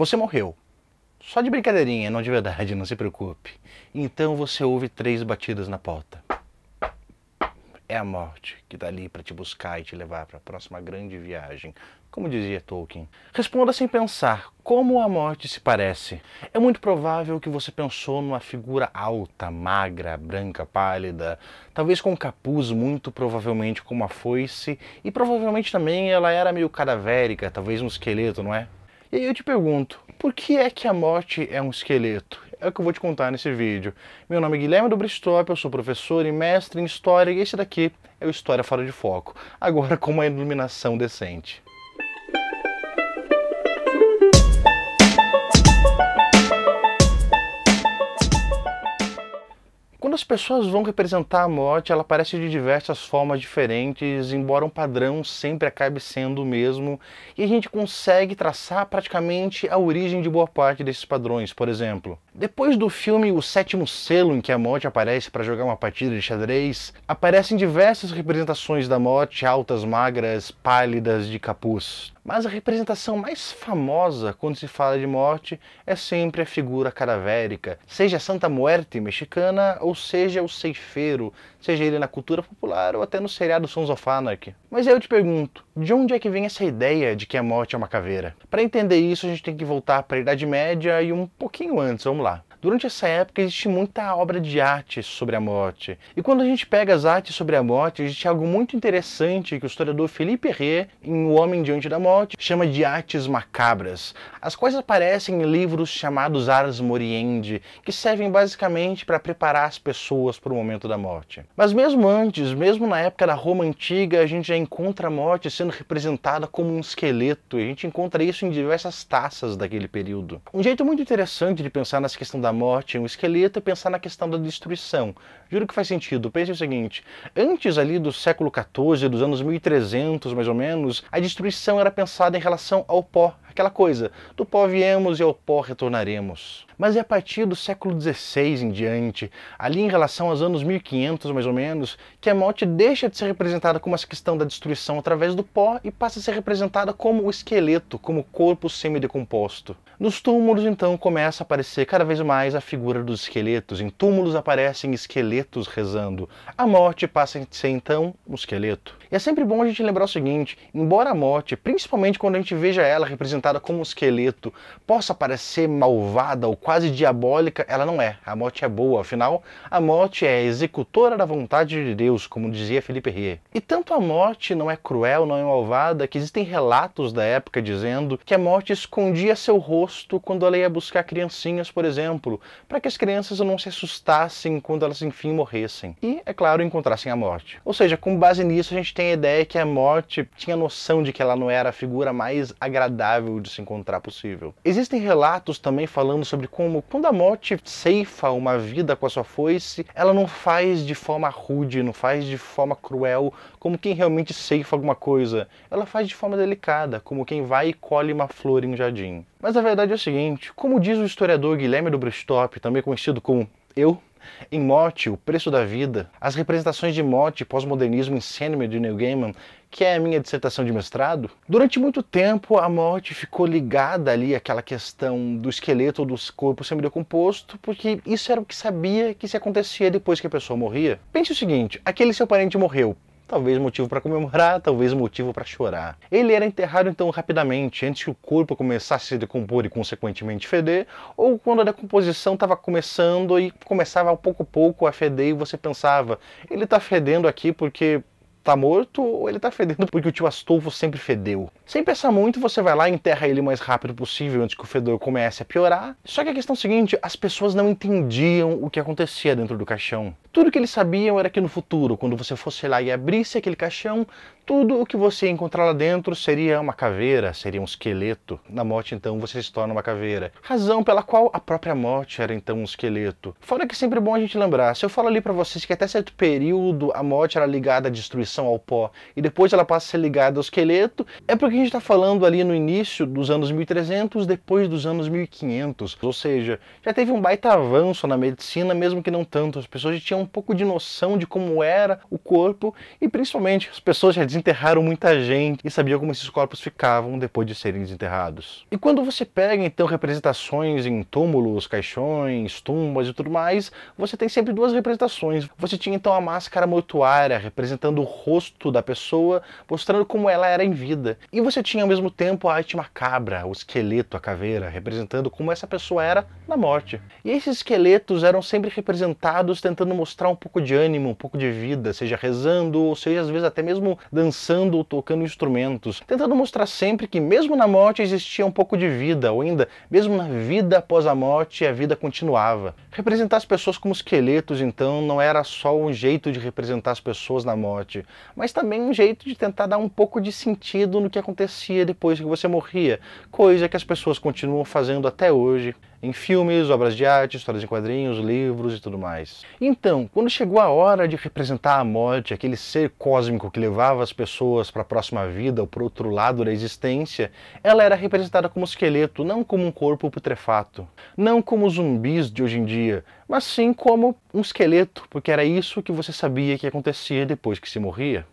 Você morreu. Só de brincadeirinha, não de verdade, não se preocupe. Então você ouve três batidas na porta. É a morte que está ali para te buscar e te levar para a próxima grande viagem, como dizia Tolkien. Responda sem pensar como a morte se parece. É muito provável que você pensou numa figura alta, magra, branca, pálida, talvez com um capuz, muito provavelmente com uma foice, e provavelmente também ela era meio cadavérica, talvez um esqueleto, não é? E aí eu te pergunto, por que é que a morte é um esqueleto? É o que eu vou te contar nesse vídeo. Meu nome é Guilherme do Bristop, eu sou professor e mestre em História e esse daqui é o História Fora de Foco, agora com uma iluminação decente. pessoas vão representar a morte, ela aparece de diversas formas diferentes, embora um padrão sempre acabe sendo o mesmo, e a gente consegue traçar praticamente a origem de boa parte desses padrões, por exemplo. Depois do filme O Sétimo Selo, em que a morte aparece para jogar uma partida de xadrez, aparecem diversas representações da morte, altas, magras, pálidas, de capuz. Mas a representação mais famosa quando se fala de morte é sempre a figura cadavérica, seja a Santa Muerte mexicana ou seja o ceifeiro, seja ele na cultura popular ou até no seriado Sons of Anarchy. Mas aí eu te pergunto, de onde é que vem essa ideia de que a morte é uma caveira? Para entender isso, a gente tem que voltar para a Idade Média e um pouquinho antes, vamos lá. Durante essa época existe muita obra de arte sobre a morte. E quando a gente pega as artes sobre a morte, existe algo muito interessante que o historiador Felipe Herré, em O Homem Diante da Morte, chama de artes macabras, as quais aparecem em livros chamados Ars Moriendi, que servem basicamente para preparar as pessoas para o momento da morte. Mas mesmo antes, mesmo na época da Roma antiga, a gente já encontra a morte sendo representada como um esqueleto, e a gente encontra isso em diversas taças daquele período. Um jeito muito interessante de pensar nessa questão da da morte em um esqueleto, pensar na questão da destruição. Juro que faz sentido. Pense o seguinte: antes ali do século XIV, dos anos 1300 mais ou menos, a destruição era pensada em relação ao pó, aquela coisa, do pó viemos e ao pó retornaremos. Mas é a partir do século XVI em diante, ali em relação aos anos 1500 mais ou menos, que a morte deixa de ser representada como essa questão da destruição através do pó e passa a ser representada como o esqueleto, como o corpo semidecomposto. Nos túmulos então começa a aparecer cada vez mais a figura dos esqueletos, em túmulos aparecem esqueletos rezando. A morte passa a ser então um esqueleto. E é sempre bom a gente lembrar o seguinte: embora a morte, principalmente quando a gente veja ela representada como um esqueleto, possa parecer malvada ou quase diabólica, ela não é. A morte é boa, afinal, a morte é a executora da vontade de Deus, como dizia Felipe Rier. E tanto a morte não é cruel, não é malvada, que existem relatos da época dizendo que a morte escondia seu rosto quando ela ia buscar criancinhas, por exemplo, para que as crianças não se assustassem quando elas enfim morressem. E, é claro, encontrassem a morte. Ou seja, com base nisso, a gente tem tem a ideia que a morte tinha noção de que ela não era a figura mais agradável de se encontrar possível. Existem relatos também falando sobre como, quando a morte ceifa uma vida com a sua foice, ela não faz de forma rude, não faz de forma cruel, como quem realmente ceifa alguma coisa. Ela faz de forma delicada, como quem vai e colhe uma flor em um jardim. Mas a verdade é o seguinte: como diz o historiador Guilherme do Bristop, também conhecido como eu, em Morte, O Preço da Vida, as representações de morte, pós-modernismo e cinema de Neil Gaiman, que é a minha dissertação de mestrado, durante muito tempo a morte ficou ligada ali àquela questão do esqueleto ou do corpo semidecomposto, porque isso era o que sabia que se acontecia depois que a pessoa morria. Pense o seguinte, aquele seu parente morreu, Talvez motivo para comemorar, talvez motivo para chorar. Ele era enterrado então rapidamente, antes que o corpo começasse a se decompor e consequentemente feder, ou quando a decomposição estava começando e começava pouco a pouco a feder e você pensava, ele está fedendo aqui porque tá morto ou ele tá fedendo porque o tio Astolfo sempre fedeu. Sem pensar muito, você vai lá e enterra ele o mais rápido possível antes que o fedor comece a piorar. Só que a questão é a seguinte, as pessoas não entendiam o que acontecia dentro do caixão. Tudo que eles sabiam era que no futuro, quando você fosse lá e abrisse aquele caixão, tudo o que você encontrar lá dentro seria uma caveira, seria um esqueleto. Na morte, então, você se torna uma caveira. Razão pela qual a própria morte era então um esqueleto. Fora que é sempre bom a gente lembrar, se eu falo ali para vocês que até certo período a morte era ligada à destruição ao pó e depois ela passa a ser ligada ao esqueleto, é porque a gente está falando ali no início dos anos 1300, depois dos anos 1500. Ou seja, já teve um baita avanço na medicina, mesmo que não tanto. As pessoas já tinham um pouco de noção de como era o corpo e principalmente as pessoas já desenterraram muita gente e sabiam como esses corpos ficavam depois de serem desenterrados. E quando você pega então representações em túmulos, caixões, tumbas e tudo mais, você tem sempre duas representações. Você tinha então a máscara mortuária representando o rosto da pessoa, mostrando como ela era em vida. E você tinha ao mesmo tempo a arte macabra, o esqueleto, a caveira, representando como essa pessoa era na morte. E esses esqueletos eram sempre representados tentando mostrar um pouco de ânimo, um pouco de vida, seja rezando, ou seja às vezes até mesmo dançando dançando ou tocando instrumentos, tentando mostrar sempre que mesmo na morte existia um pouco de vida, ou ainda, mesmo na vida após a morte, a vida continuava. Representar as pessoas como esqueletos, então, não era só um jeito de representar as pessoas na morte, mas também um jeito de tentar dar um pouco de sentido no que acontecia depois que você morria, coisa que as pessoas continuam fazendo até hoje em filmes, obras de arte, histórias em quadrinhos, livros e tudo mais. Então, quando chegou a hora de representar a morte, aquele ser cósmico que levava as pessoas para a próxima vida ou para outro lado da existência, ela era representada como esqueleto, não como um corpo putrefato, não como zumbis de hoje em dia, mas sim como um esqueleto, porque era isso que você sabia que acontecia depois que se morria.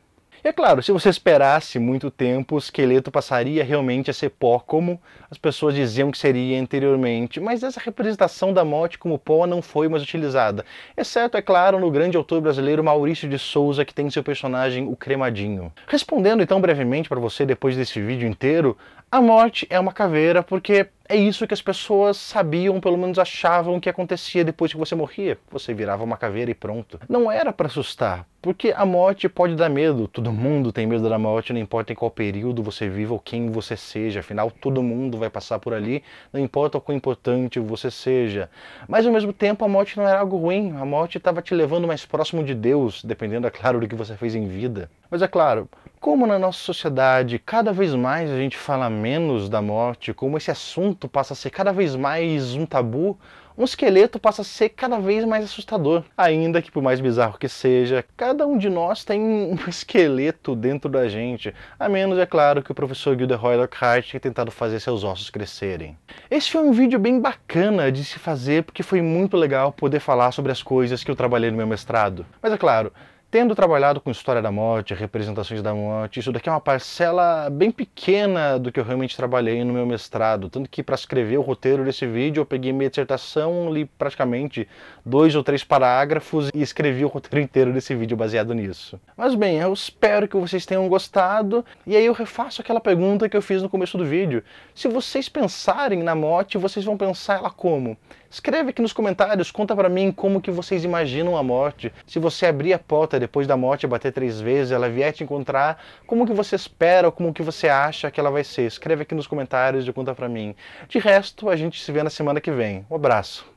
É claro, se você esperasse muito tempo, o esqueleto passaria realmente a ser pó, como as pessoas diziam que seria anteriormente, mas essa representação da morte como pó não foi mais utilizada, exceto, é claro, no grande autor brasileiro Maurício de Souza, que tem seu personagem o Cremadinho. Respondendo então brevemente para você depois desse vídeo inteiro, a morte é uma caveira porque é isso que as pessoas sabiam, pelo menos achavam que acontecia depois que você morria. Você virava uma caveira e pronto. Não era para assustar, porque a morte pode dar medo. Todo mundo tem medo da morte, não importa em qual período você viva ou quem você seja. Afinal, todo mundo vai passar por ali, não importa o quão importante você seja. Mas ao mesmo tempo, a morte não era algo ruim. A morte estava te levando mais próximo de Deus, dependendo, é claro, do que você fez em vida. Mas é claro, como na nossa sociedade cada vez mais a gente fala menos da morte, como esse assunto passa a ser cada vez mais um tabu, um esqueleto passa a ser cada vez mais assustador. Ainda que, por mais bizarro que seja, cada um de nós tem um esqueleto dentro da gente, a menos, é claro, que o professor Gilderoy Lockhart tenha tentado fazer seus ossos crescerem. Esse foi um vídeo bem bacana de se fazer, porque foi muito legal poder falar sobre as coisas que eu trabalhei no meu mestrado. Mas é claro, tendo trabalhado com história da morte, representações da morte, isso daqui é uma parcela bem pequena do que eu realmente trabalhei no meu mestrado. Tanto que, para escrever o roteiro desse vídeo, eu peguei minha dissertação, li praticamente dois ou três parágrafos e escrevi o roteiro inteiro desse vídeo baseado nisso. Mas bem, eu espero que vocês tenham gostado. E aí eu refaço aquela pergunta que eu fiz no começo do vídeo. Se vocês pensarem na morte, vocês vão pensar ela como? Escreve aqui nos comentários, conta para mim como que vocês imaginam a morte. Se você abrir a porta depois da morte, bater três vezes, ela vier te encontrar, como que você espera, como que você acha que ela vai ser? Escreve aqui nos comentários e conta para mim. De resto, a gente se vê na semana que vem. Um abraço.